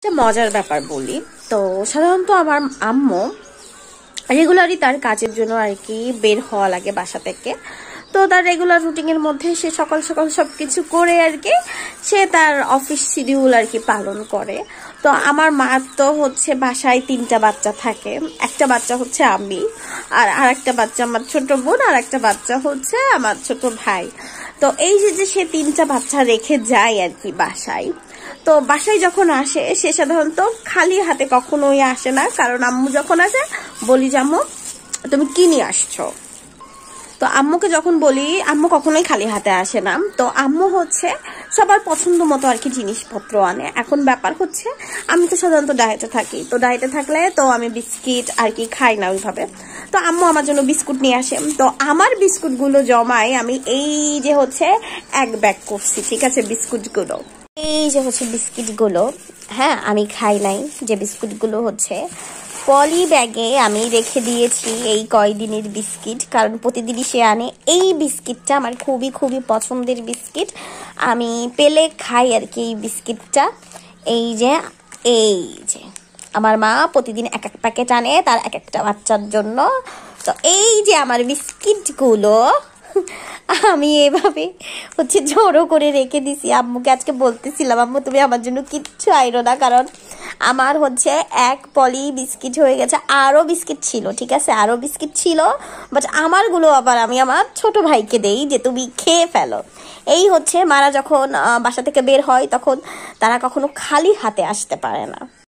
একটা মজার ব্যাপার বলি তো সাধারণত আমার আম্মু রেগুলারই তার কাজের জন্য আর কি বের হওয়া লাগে বাসা থেকে তো তার রেগুলার রুটিনের মধ্যে সে সকাল সকাল সব কিছু করে আর কি সে তার অফিস শিডিউল আর কি পালন করে তো আমার মা তো হচ্ছে বাসায় তিনটা বাচ্চা থাকে একটা বাচ্চা হচ্ছে আমি আর আর একটা বাচ্চা আমার ছোট বোন আর একটা বাচ্চা হচ্ছে আমার ছোট ভাই তো এই যে যে সে তিনটা বাচ্চা রেখে যায় আর কি বাসায় তো বাসায় যখন আসে সে সাধারণত খালি হাতে কখনোই আসে না কারণ আম্মু যখন আসে বলি যে আম্মু তুমি কি নিয়ে আসছো তো আম্মুকে যখন বলি আম্মু কখনোই খালি হাতে আসে না তো আম্মু হচ্ছে সবার পছন্দ মতো আর কি জিনিসপত্র আনে এখন ব্যাপার হচ্ছে আমি তো সাধারণত ডায়েটে থাকি তো ডায়েটে থাকলে তো আমি বিস্কিট আর কি খাই না ওইভাবে তো আম্মু আমার জন্য বিস্কুট নিয়ে আসে তো আমার বিস্কুটগুলো জমায় আমি এই যে হচ্ছে এক ব্যাগ করছি ঠিক আছে বিস্কুটগুলো এই যে হচ্ছে বিস্কিটগুলো হ্যাঁ আমি খাই নাই যে বিস্কুটগুলো হচ্ছে পলি ব্যাগে আমি রেখে দিয়েছি এই কয়দিনের বিস্কিট কারণ প্রতিদিনই সে আনে এই বিস্কিটটা আমার খুবই খুবই পছন্দের বিস্কিট আমি পেলে খাই আর কি এই বিস্কিটটা এই যে এই যে আমার মা প্রতিদিন এক এক প্যাকেট আনে তার এক একটা বাচ্চার জন্য তো এই যে আমার বিস্কিটগুলো আমি এভাবে হচ্ছে জোরও করে রেখে দিছি আম্মুকে আজকে বলতেছিলাম আম্মু তুমি আমার জন্য কিচ্ছু আইরো না কারণ আমার হচ্ছে এক পলি বিস্কিট হয়ে গেছে আরও বিস্কিট ছিল ঠিক আছে আরও বিস্কিট ছিল বাট আমারগুলো আবার আমি আমার ছোট ভাইকে দেই যে তুমি খেয়ে ফেলো এই হচ্ছে মারা যখন বাসা থেকে বের হয় তখন তারা কখনো খালি হাতে আসতে পারে না